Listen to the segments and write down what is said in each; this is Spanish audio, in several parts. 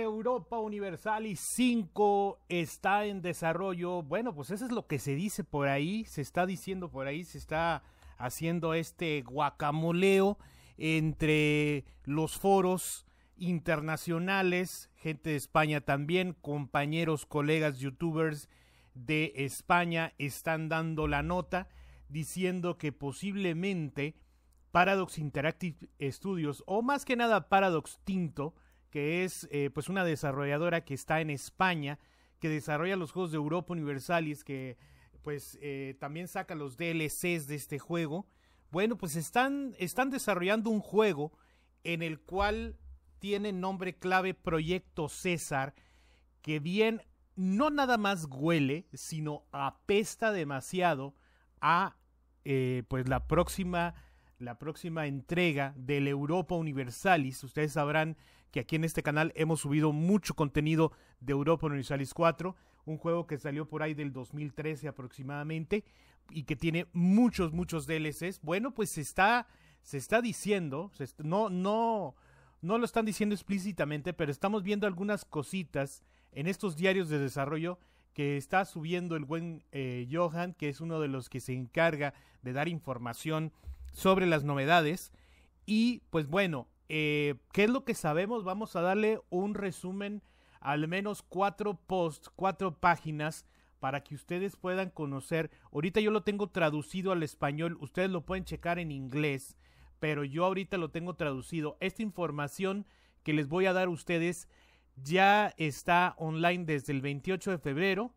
Europa Universal y 5 está en desarrollo. Bueno, pues eso es lo que se dice por ahí, se está diciendo por ahí, se está haciendo este guacamoleo entre los foros internacionales, gente de España también, compañeros, colegas, youtubers de España están dando la nota diciendo que posiblemente Paradox Interactive Studios o más que nada Paradox Tinto que es eh, pues una desarrolladora que está en España, que desarrolla los juegos de Europa Universalis, que pues eh, también saca los DLCs de este juego. Bueno, pues están, están desarrollando un juego en el cual tiene nombre clave Proyecto César, que bien no nada más huele, sino apesta demasiado a eh, pues la próxima la próxima entrega del Europa Universalis. Ustedes sabrán que aquí en este canal hemos subido mucho contenido de Europa Universalis 4, un juego que salió por ahí del 2013 aproximadamente y que tiene muchos, muchos DLCs. Bueno, pues se está, se está diciendo, no, no, no lo están diciendo explícitamente, pero estamos viendo algunas cositas en estos diarios de desarrollo que está subiendo el buen eh, Johan, que es uno de los que se encarga de dar información sobre las novedades. Y pues bueno, eh, ¿qué es lo que sabemos? Vamos a darle un resumen, al menos cuatro posts, cuatro páginas, para que ustedes puedan conocer. Ahorita yo lo tengo traducido al español, ustedes lo pueden checar en inglés, pero yo ahorita lo tengo traducido. Esta información que les voy a dar a ustedes ya está online desde el 28 de febrero,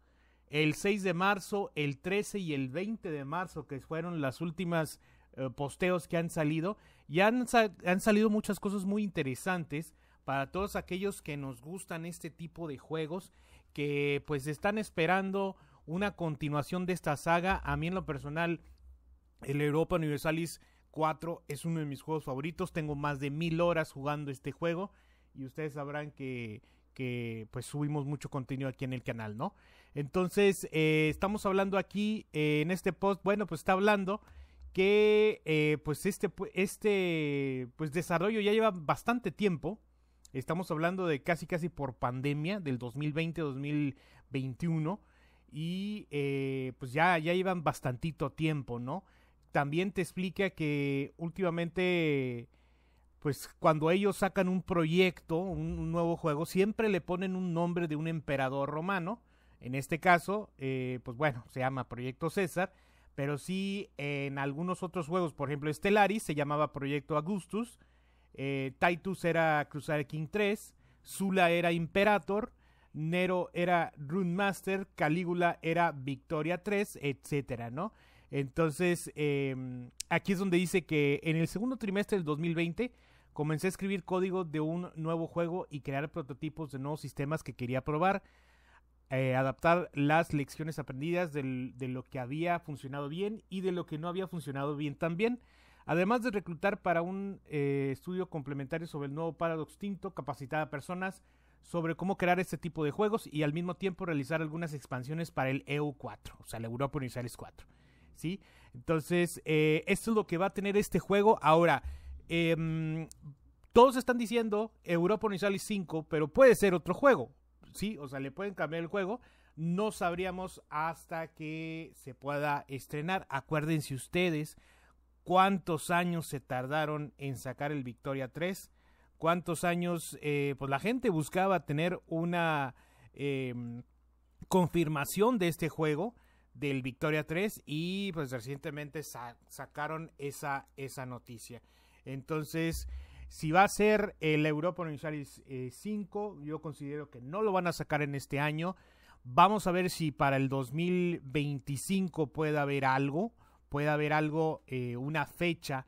el 6 de marzo, el 13 y el 20 de marzo, que fueron las últimas eh, posteos que han salido y han, han salido muchas cosas muy interesantes para todos aquellos que nos gustan este tipo de juegos que pues están esperando una continuación de esta saga. A mí en lo personal el Europa Universalis 4 es uno de mis juegos favoritos. Tengo más de mil horas jugando este juego y ustedes sabrán que, que pues subimos mucho contenido aquí en el canal, ¿no? Entonces eh, estamos hablando aquí eh, en este post. Bueno, pues está hablando que eh, pues este, este pues desarrollo ya lleva bastante tiempo. Estamos hablando de casi casi por pandemia del 2020-2021 y eh, pues ya, ya llevan bastantito tiempo, ¿no? También te explica que últimamente pues cuando ellos sacan un proyecto, un, nuevo juego, siempre le ponen un nombre de un emperador romano. En este caso, eh, pues bueno, se llama Proyecto César pero sí en algunos otros juegos, por ejemplo, Stellaris se llamaba Proyecto Augustus, eh, Titus era Crusader King 3, Zula era Imperator, Nero era Rune Master, Calígula era Victoria 3, etcétera, ¿no? Entonces, em, aquí es donde dice que en el segundo trimestre del 2020 comencé a escribir código de un nuevo juego y crear prototipos de nuevos sistemas que quería probar. Eh, adaptar las lecciones aprendidas de lo que había funcionado bien y de lo que no había funcionado bien también, además de reclutar para un eh, estudio complementario sobre el nuevo Paradox Tinto, capacitar a personas sobre cómo crear este tipo de juegos y al mismo tiempo realizar algunas expansiones para el EU4, o sea, el Europa Universalis 4. ¿sí? Entonces, eh, esto es lo que va a tener este juego. Ahora, em, todos están diciendo Europa Universalis 5, pero puede ser otro juego sí, o sea, le pueden cambiar el juego. No sabríamos hasta que se pueda estrenar. Acuérdense ustedes cuántos años se tardaron en sacar el Victoria 3. Cuántos años, eh, pues la gente buscaba tener una em, confirmación de este juego del Victoria 3 y pues recientemente sacaron esa, esa noticia. Entonces, si va a ser el Europa Universalis 5, eh, yo considero que no lo van a sacar en este año. Vamos a ver si para el 2025 puede haber algo, puede haber algo, eh, una fecha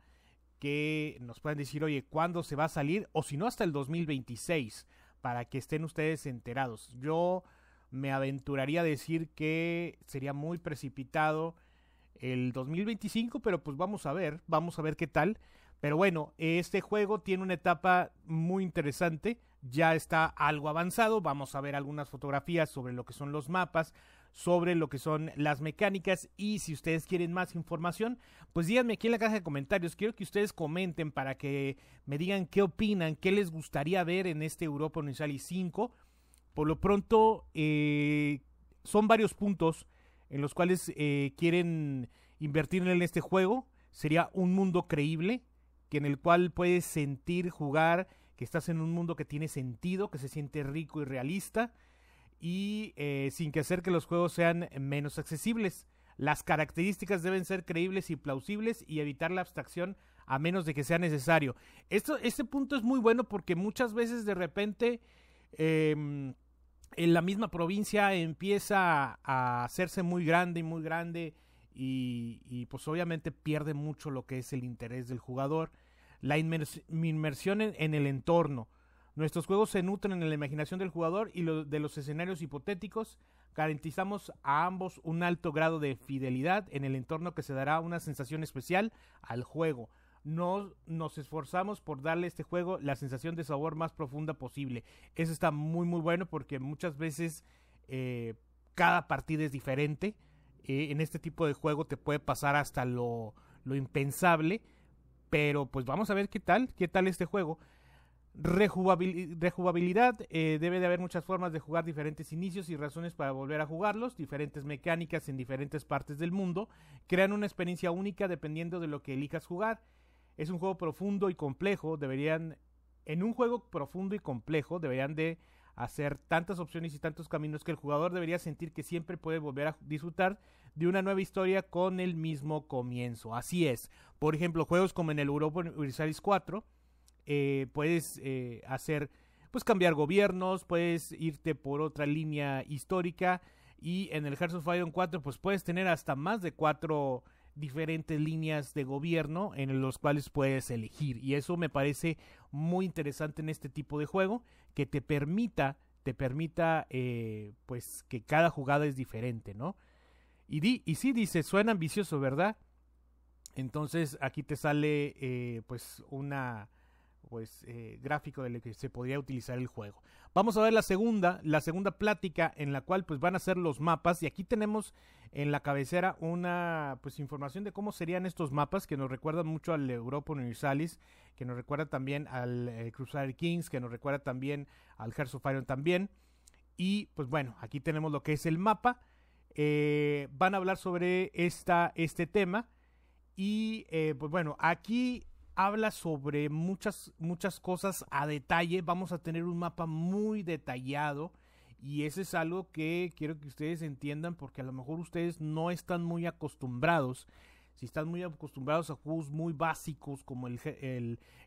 que nos puedan decir, oye, ¿cuándo se va a salir? O si no, hasta el 2026, para que estén ustedes enterados. Yo me aventuraría a decir que sería muy precipitado el 2025, pero pues vamos a ver, vamos a ver qué tal. Pero bueno, este juego tiene una etapa muy interesante, ya está algo avanzado, vamos a ver algunas fotografías sobre lo que son los mapas, sobre lo que son las mecánicas y si ustedes quieren más información, pues díganme aquí en la caja de comentarios, quiero que ustedes comenten para que me digan qué opinan, qué les gustaría ver en este Europa Universal 5. Por lo pronto, eh, son varios puntos en los cuales eh, quieren invertir en este juego, sería un mundo creíble que en el cual puedes sentir, jugar, que estás en un mundo que tiene sentido, que se siente rico y realista, y eh, sin que hacer que los juegos sean menos accesibles. Las características deben ser creíbles y plausibles y evitar la abstracción a menos de que sea necesario. Esto, este punto es muy bueno porque muchas veces de repente em, en la misma provincia empieza a hacerse muy grande y muy grande y, pues obviamente pierde mucho lo que es el interés del jugador. La inmersión en, el entorno. Nuestros juegos se nutren en la imaginación del jugador y de los escenarios hipotéticos. Garantizamos a ambos un alto grado de fidelidad en el entorno que se dará una sensación especial al juego. No, nos esforzamos por darle a este juego la sensación de sabor más profunda posible. Eso está muy muy bueno porque muchas veces eh, cada partida es diferente eh, en este tipo de juego te puede pasar hasta lo, lo impensable, pero pues vamos a ver qué tal, qué tal este juego. rejugabilidad, eh, debe de haber muchas formas de jugar diferentes inicios y razones para volver a jugarlos, diferentes mecánicas en diferentes partes del mundo, crean una experiencia única dependiendo de lo que elijas jugar. Es un juego profundo y complejo, deberían, en un juego profundo y complejo, deberían de hacer tantas opciones y tantos caminos que el jugador debería sentir que siempre puede volver a disfrutar de una nueva historia con el mismo comienzo. Así es. Por ejemplo, juegos como en el Europa Universalis 4, eh, puedes eh, hacer, pues cambiar gobiernos, puedes irte por otra línea histórica y en el Hearts of Iron 4, pues puedes tener hasta más de cuatro diferentes líneas de gobierno en los cuales puedes elegir. Y eso me parece muy interesante en este tipo de juego, que te permita, te permita, eh, pues que cada jugada es diferente, ¿no? Y, di, y sí dice, suena ambicioso, ¿verdad? Entonces aquí te sale, eh, pues, una pues, eh, gráfico del que se podría utilizar el juego. Vamos a ver la segunda, la segunda plática en la cual pues van a ser los mapas y aquí tenemos en la cabecera una pues información de cómo serían estos mapas que nos recuerdan mucho al Europa Universalis, que nos recuerda también al eh, Crusader Kings, que nos recuerda también al Hearts of Iron también. Y pues bueno, aquí tenemos lo que es el mapa. Eh, van a hablar sobre esta, este tema. Y eh, pues bueno, aquí habla sobre muchas, muchas cosas a detalle. Vamos a tener un mapa muy detallado. Y eso es algo que quiero que ustedes entiendan porque a lo mejor ustedes no están muy acostumbrados. Si están muy acostumbrados a juegos muy básicos como el,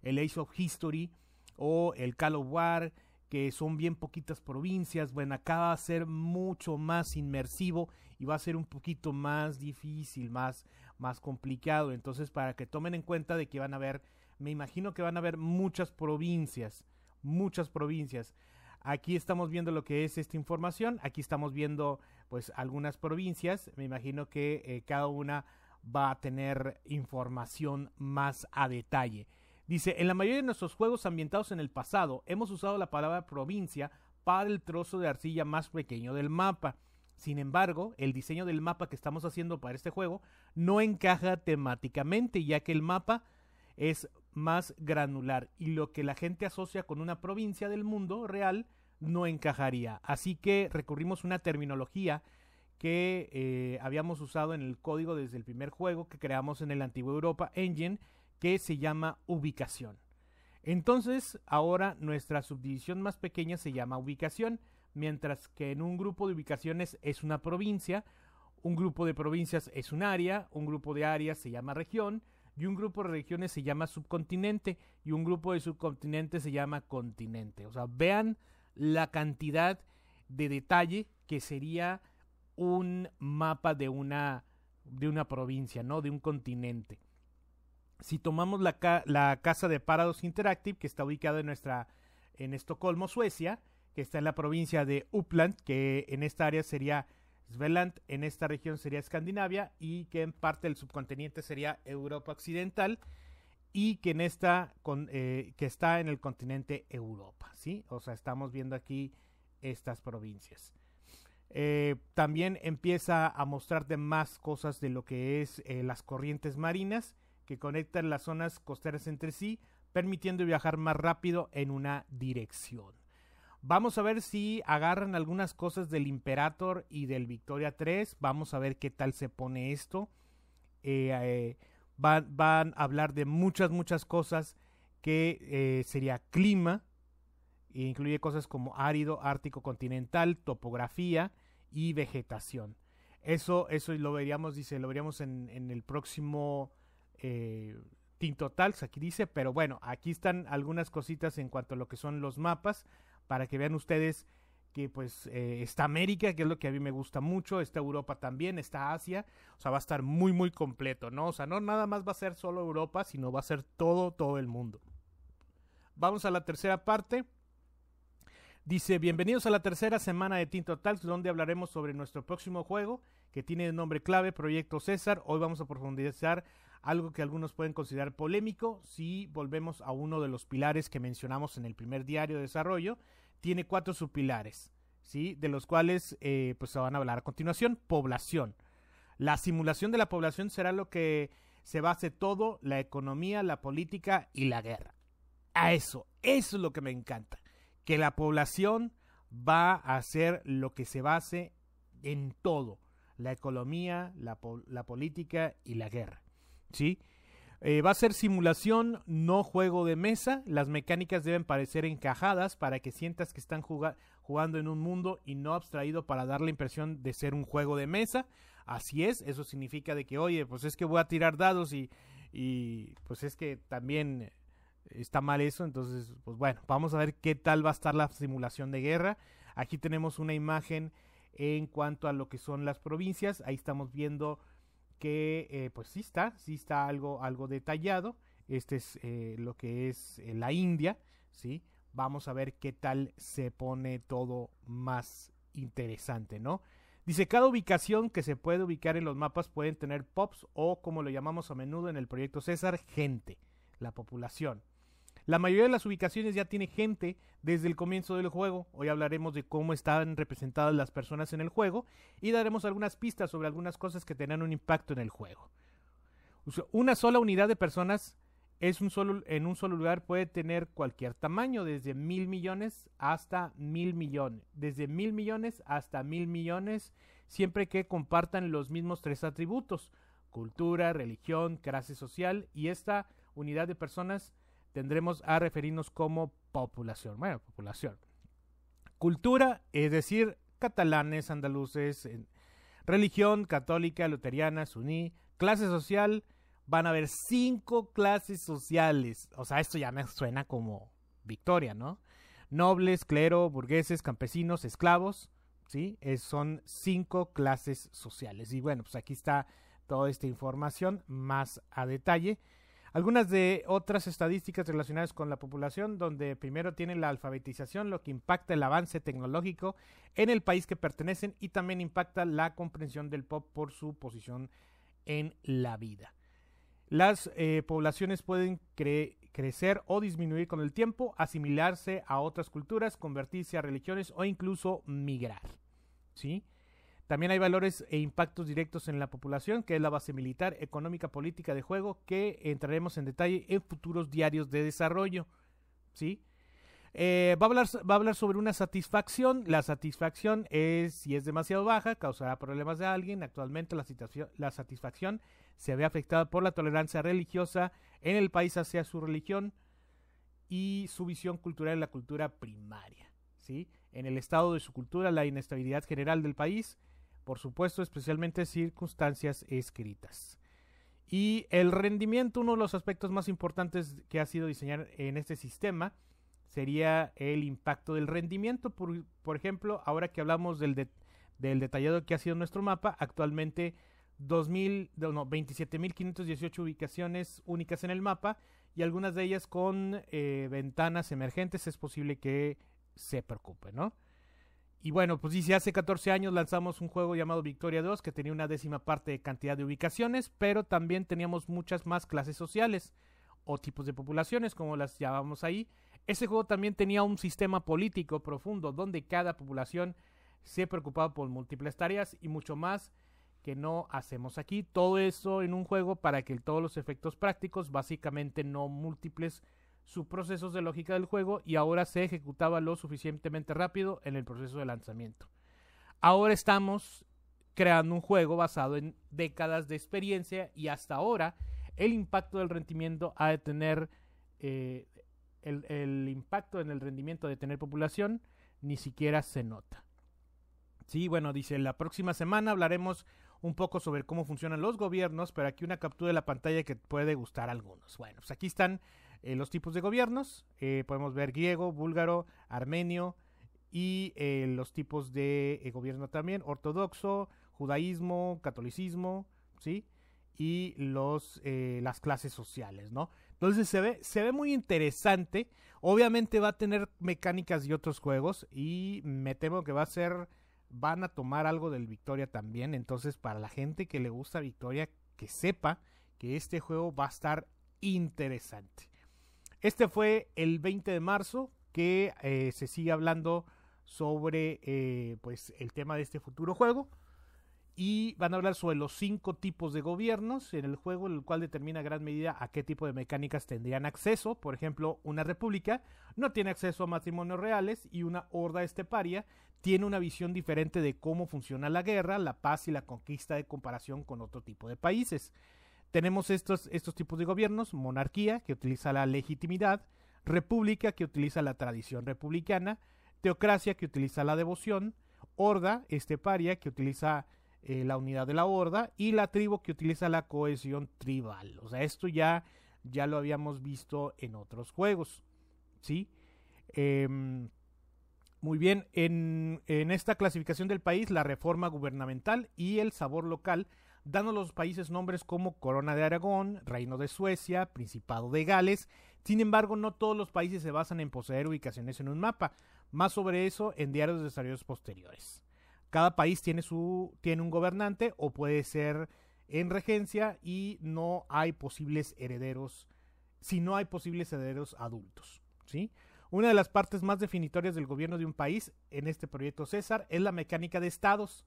el, Age of History o el Call of War, que son bien poquitas provincias, bueno, acá va a ser mucho más inmersivo y va a ser un poquito más difícil, más, más complicado. Entonces, para que tomen en cuenta de que van a haber, me imagino que van a haber muchas provincias, muchas provincias. Aquí estamos viendo lo que es esta información, aquí estamos viendo pues algunas provincias, me imagino que eh, cada una va a tener información más a detalle. Dice, en la mayoría de nuestros juegos ambientados en el pasado, hemos usado la palabra provincia para el trozo de arcilla más pequeño del mapa. Sin embargo, el diseño del mapa que estamos haciendo para este juego no encaja temáticamente, ya que el mapa es más granular y lo que la gente asocia con una provincia del mundo real no encajaría. Así que recurrimos a una terminología que eh, habíamos usado en el código desde el primer juego que creamos en el antiguo Europa Engine, que se llama ubicación. Entonces, ahora nuestra subdivisión más pequeña se llama ubicación mientras que en un grupo de ubicaciones es una provincia, un grupo de provincias es un área, un grupo de áreas se llama región, y un grupo de regiones se llama subcontinente, y un grupo de subcontinentes se llama continente. O sea, vean la cantidad de detalle que sería un mapa de una, de una provincia, ¿no? De un continente. Si tomamos la, casa de Parados Interactive, que está ubicada en nuestra en Estocolmo, Suecia, que está en la provincia de Uppland, que en esta área sería Sveland, en esta región sería Escandinavia y que en parte del subcontinente sería Europa Occidental y que en esta eh, que está en el continente Europa, ¿sí? O sea, estamos viendo aquí estas provincias. Eh, también empieza a mostrarte más cosas de lo que es eh, las corrientes marinas que conectan las zonas costeras entre sí, permitiendo viajar más rápido en una dirección. Vamos a ver si agarran algunas cosas del Imperator y del Victoria 3. Vamos a ver qué tal se pone esto. Eh, eh, van, a hablar de muchas, muchas cosas que eh, sería clima. incluye cosas como árido, ártico, continental, topografía y vegetación. Eso, eso lo veríamos, dice, lo veríamos en, en el próximo Tinto tal, aquí dice. Pero bueno, aquí están algunas cositas en cuanto a lo que son los mapas para que vean ustedes que pues eh, está América, que es lo que a mí me gusta mucho, está Europa también, está Asia, o sea, va a estar muy, muy completo, ¿no? O sea, no nada más va a ser solo Europa, sino va a ser todo, todo el mundo. Vamos a la tercera parte. Dice, bienvenidos a la tercera semana de Tinto Talks, donde hablaremos sobre nuestro próximo juego, que tiene el nombre clave Proyecto César. Hoy vamos a profundizar algo que algunos pueden considerar polémico si volvemos a uno de los pilares que mencionamos en el primer diario de desarrollo, tiene cuatro subpilares, ¿sí? de los cuales eh, pues se van a hablar a continuación, población. La simulación de la población será lo que se base todo, la economía, la política y la guerra. A eso, eso es lo que me encanta, que la población va a ser lo que se base en todo, la economía, la política y la guerra. ¿sí? Eh, va a ser simulación, no juego de mesa. Las mecánicas deben parecer encajadas para que sientas que están jugando en un mundo y no abstraído para dar la impresión de ser un juego de mesa. Así es, eso significa de que, oye, pues es que voy a tirar dados y, y pues es que también está mal eso. Entonces, pues bueno, vamos a ver qué tal va a estar la simulación de guerra. Aquí tenemos una imagen en cuanto a lo que son las provincias. Ahí estamos viendo que eh, pues sí está, sí está algo, algo detallado. Este es eh, lo que es eh, la India, ¿sí? Vamos a ver qué tal se pone todo más interesante, ¿no? Dice, cada ubicación que se puede ubicar en los mapas pueden tener POPs o, como lo llamamos a menudo en el proyecto César, gente, la población. La mayoría de las ubicaciones ya tiene gente desde el comienzo del juego. Hoy hablaremos de cómo están representadas las personas en el juego y daremos algunas pistas sobre algunas cosas que tendrán un impacto en el juego. Una sola unidad de personas es un solo, en un solo lugar puede tener cualquier tamaño, desde mil millones hasta mil millones, desde mil millones hasta mil millones, siempre que compartan los mismos tres atributos, cultura, religión, clase social, y esta unidad de personas tendremos a referirnos como población. Bueno, población. Cultura, es decir, catalanes, andaluces, religión, católica, luterana, suní, clase social, van a haber cinco clases sociales. O sea, esto ya me suena como victoria, ¿no? Nobles, clero, burgueses, campesinos, esclavos, ¿sí? Es, son cinco clases sociales. Y bueno, pues aquí está toda esta información más a detalle. Algunas de otras estadísticas relacionadas con la población, donde primero tienen la alfabetización, lo que impacta el avance tecnológico en el país que pertenecen y también impacta la comprensión del pop por su posición en la vida. Las eh, poblaciones pueden crecer o disminuir con el tiempo, asimilarse a otras culturas, convertirse a religiones o incluso migrar. ¿Sí? También hay valores e impactos directos en la población, que es la base militar, económica, política de juego, que entraremos en detalle en futuros diarios de desarrollo. ¿Sí? Eh, va, a hablar, va, a hablar, sobre una satisfacción. La satisfacción es, si es demasiado baja, causará problemas de alguien. Actualmente la, la satisfacción se ve afectada por la tolerancia religiosa en el país hacia su religión y su visión cultural en la cultura primaria. ¿sí? En el estado de su cultura, la inestabilidad general del país por supuesto, especialmente circunstancias escritas. Y el rendimiento, uno de los aspectos más importantes que ha sido diseñar en este sistema, sería el impacto del rendimiento. Por, ejemplo, ahora que hablamos del, del, detallado que ha sido nuestro mapa, actualmente 2000, no, 27.518 ubicaciones únicas en el mapa y algunas de ellas con eh, ventanas emergentes, es posible que se preocupe, ¿no? Y bueno, pues dice, hace 14 años lanzamos un juego llamado Victoria 2 que tenía una décima parte de cantidad de ubicaciones, pero también teníamos muchas más clases sociales o tipos de poblaciones, como las llamamos ahí. Ese juego también tenía un sistema político profundo, donde cada población se preocupaba por múltiples tareas y mucho más que no hacemos aquí. Todo eso en un juego para que todos los efectos prácticos, básicamente no múltiples, sus procesos de lógica del juego y ahora se ejecutaba lo suficientemente rápido en el proceso de lanzamiento. Ahora estamos creando un juego basado en décadas de experiencia y hasta ahora el impacto del rendimiento ha de tener eh, el, impacto en el rendimiento de tener población ni siquiera se nota. Sí, bueno, dice, la próxima semana hablaremos un poco sobre cómo funcionan los gobiernos, pero aquí una captura de la pantalla que puede gustar a algunos. Bueno, pues aquí están los tipos de gobiernos. Eh, podemos ver griego, búlgaro, armenio y eh, los tipos de eh, gobierno también, ortodoxo, judaísmo, catolicismo, ¿sí? Y los, las clases sociales, ¿no? Entonces se ve, se ve muy interesante. Obviamente va a tener mecánicas y otros juegos y me temo que va a ser... Van a tomar algo del Victoria también. Entonces, para la gente que le gusta Victoria, que sepa que este juego va a estar interesante. Este fue el 20 de marzo que eh, se sigue hablando sobre eh, pues, el tema de este futuro juego. Y van a hablar sobre los cinco tipos de gobiernos en el juego, el cual determina en gran medida a qué tipo de mecánicas tendrían acceso. Por ejemplo, una república no tiene acceso a matrimonios reales y una horda esteparia tiene una visión diferente de cómo funciona la guerra, la paz y la conquista de comparación con otro tipo de países tenemos estos, estos tipos de gobiernos, monarquía, que utiliza la legitimidad, república, que utiliza la tradición republicana, teocracia, que utiliza la devoción, horda, esteparia, que utiliza eh, la unidad de la horda, y la tribu, que utiliza la cohesión tribal. O sea, esto ya, ya lo habíamos visto en otros juegos, ¿sí? Em, muy bien, en, en, esta clasificación del país, la reforma gubernamental y el sabor local dando a los países nombres como Corona de Aragón, Reino de Suecia, Principado de Gales. Sin embargo, no todos los países se basan en poseer ubicaciones en un mapa. Más sobre eso en diarios de desarrollos posteriores. Cada país tiene, tiene un gobernante o puede ser en regencia y no hay posibles herederos, si no hay posibles herederos adultos. ¿sí? Una de las partes más definitorias del gobierno de un país en este proyecto César es la mecánica de estados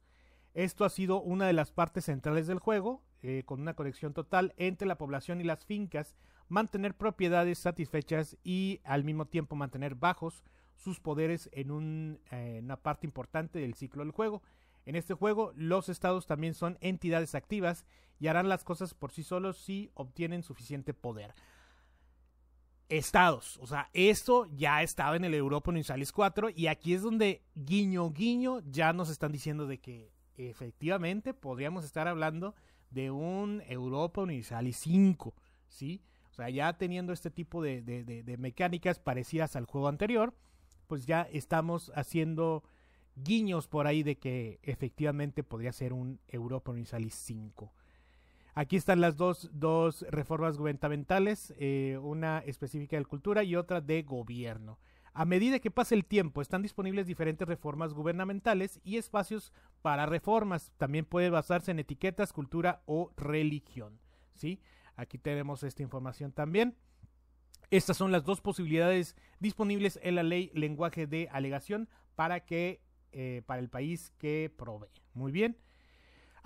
esto ha sido una de las partes centrales del juego, eh, con una conexión total entre la población y las fincas, mantener propiedades satisfechas y al mismo tiempo mantener bajos sus poderes en eh, una parte importante del ciclo del juego. En este juego los estados también son entidades activas y harán las cosas por sí solos si obtienen suficiente poder. Estados, o sea, esto ya estaba en el Europa Universalis 4 y aquí es donde guiño guiño ya nos están diciendo de que efectivamente podríamos estar hablando de un Europa Universal y 5, ¿sí? O sea, ya teniendo este tipo de, mecánicas parecidas al juego anterior, pues ya estamos haciendo guiños por ahí de que efectivamente podría ser un Europa Universal y 5. Aquí están las dos, reformas gubernamentales, eh, una específica de cultura y otra de gobierno. A medida que pasa el tiempo, están disponibles diferentes reformas gubernamentales y espacios para reformas. También puede basarse en etiquetas, cultura o religión. ¿sí? Aquí tenemos esta información también. Estas son las dos posibilidades disponibles en la ley lenguaje de alegación para que eh, para el país que provee. Muy bien.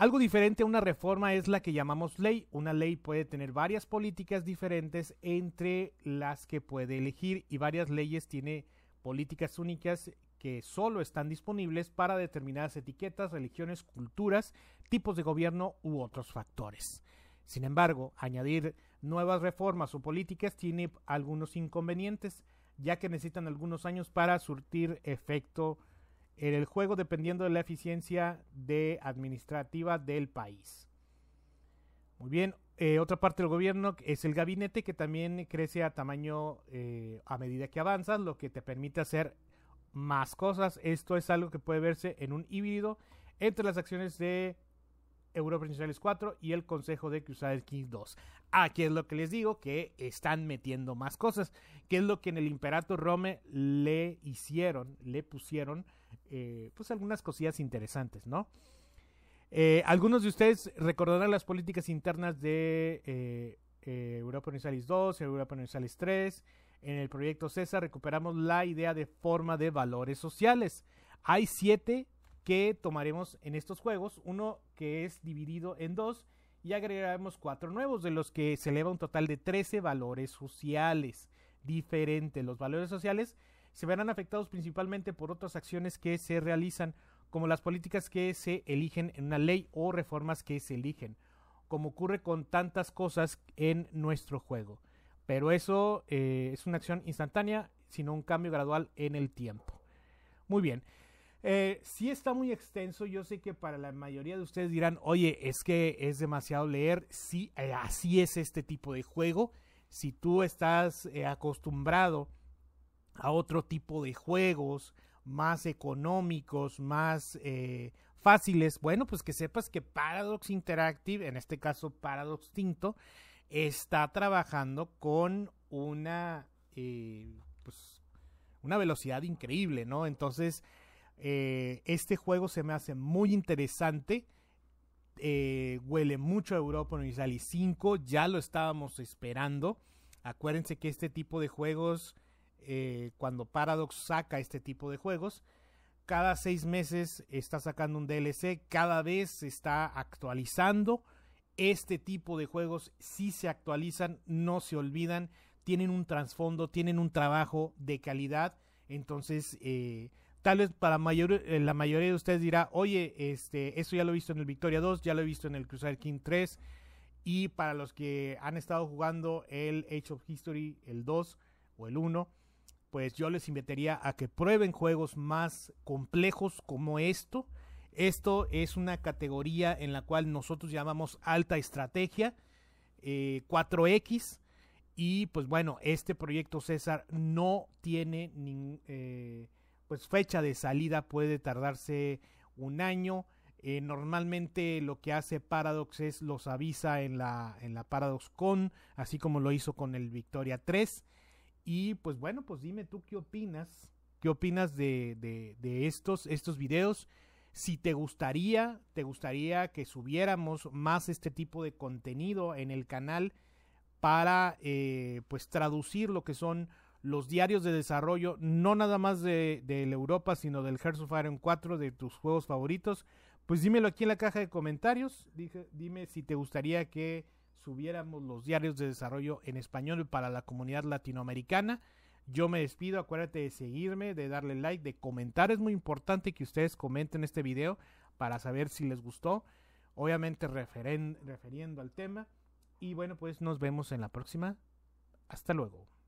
Algo diferente a una reforma es la que llamamos ley. Una ley puede tener varias políticas diferentes entre las que puede elegir y varias leyes tiene políticas únicas que solo están disponibles para determinadas etiquetas, religiones, culturas, tipos de gobierno u otros factores. Sin embargo, añadir nuevas reformas o políticas tiene algunos inconvenientes, ya que necesitan algunos años para surtir efecto en el juego dependiendo de la eficiencia de administrativa del país. Muy bien, eh, otra parte del gobierno es el gabinete que también crece a tamaño eh, a medida que avanzas, lo que te permite hacer más cosas. Esto es algo que puede verse en un híbrido entre las acciones de Europa Universalis 4 y el Consejo de Crusader Kings 2. Aquí es lo que les digo, que están metiendo más cosas, que es lo que en el Imperato Rome le hicieron, le pusieron eh, pues algunas cosillas interesantes, ¿no? Eh, algunos de ustedes recordarán las políticas internas de eh, Europa Universalis 2, Europa Universalis 3. En el proyecto CESA recuperamos la idea de forma de valores sociales. Hay siete que tomaremos en estos juegos, uno que es dividido en dos y agregaremos cuatro nuevos, de los que se eleva un total de 13 valores sociales diferentes. Los valores sociales se verán afectados principalmente por otras acciones que se realizan, como las políticas que se eligen en una ley o reformas que se eligen, como ocurre con tantas cosas en nuestro juego. Pero eso eh, es una acción instantánea, sino un cambio gradual en el tiempo. Muy bien. Eh, si está muy extenso, yo sé que para la mayoría de ustedes dirán, oye, es que es demasiado leer, si eh, así es este tipo de juego, si tú estás acostumbrado a otro tipo de juegos más económicos, más eh, fáciles, bueno, pues que sepas que Paradox Interactive, en este caso Paradox Tinto, está trabajando con una, eh, pues, una velocidad increíble, ¿no? Entonces, eh, este juego se me hace muy interesante. huele mucho a Europa Universal y 5, ya lo estábamos esperando. Acuérdense que este tipo de juegos eh, cuando Paradox saca este tipo de juegos. Cada seis meses está sacando un DLC, cada vez se está actualizando. Este tipo de juegos si se actualizan, no se olvidan, tienen un trasfondo, tienen un trabajo de calidad. Entonces, eh, tal vez para eh, la mayoría de ustedes dirá, oye, este, eso ya lo he visto en el Victoria 2, ya lo he visto en el Crusader King 3. Y para los que han estado jugando el Age of History, el 2 o el 1, pues yo les invitaría a que prueben juegos más complejos como esto. Esto es una categoría en la cual nosotros llamamos alta estrategia, 4X. Eh, y pues bueno, este proyecto César no tiene eh, pues fecha de salida, puede tardarse un año. Eh, normalmente lo que hace Paradox es los avisa en la, en la Paradox Con, así como lo hizo con el Victoria 3. Y pues bueno, pues dime tú qué opinas, qué opinas de, de, estos, estos videos. Si te gustaría, te gustaría que subiéramos más este tipo de contenido en el canal para eh, pues traducir lo que son los diarios de desarrollo, no nada más de, de Europa, sino del Hearts of Iron 4, de tus juegos favoritos, pues dímelo aquí en la caja de comentarios. Dije, dime si te gustaría que subiéramos los diarios de desarrollo en español para la comunidad latinoamericana. Yo me despido, acuérdate de seguirme, de darle like, de comentar. Es muy importante que ustedes comenten este video para saber si les gustó. Obviamente referen, referiendo al tema. Y bueno, pues nos vemos en la próxima. Hasta luego.